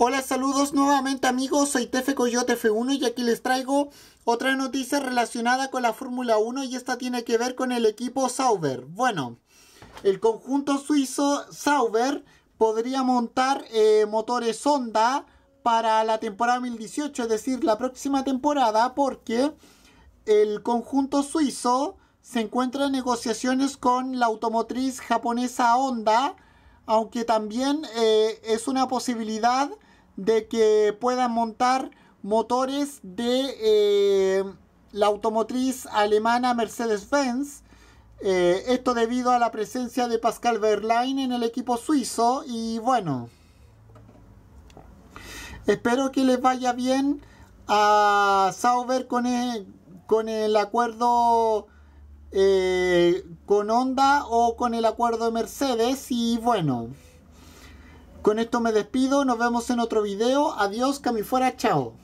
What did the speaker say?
Hola, saludos nuevamente amigos, soy Tefe Coyote F1 y aquí les traigo otra noticia relacionada con la Fórmula 1 y esta tiene que ver con el equipo Sauber. Bueno, el conjunto suizo Sauber podría montar eh, motores Honda para la temporada 2018, es decir, la próxima temporada, porque el conjunto suizo se encuentra en negociaciones con la automotriz japonesa Honda, aunque también eh, es una posibilidad de que puedan montar motores de eh, la automotriz alemana Mercedes-Benz. Eh, esto debido a la presencia de Pascal Verlaine en el equipo suizo y bueno, espero que les vaya bien a Sauber con el, con el acuerdo eh, con Honda o con el acuerdo de Mercedes y bueno. Con esto me despido, nos vemos en otro video. Adiós, fuera, chao.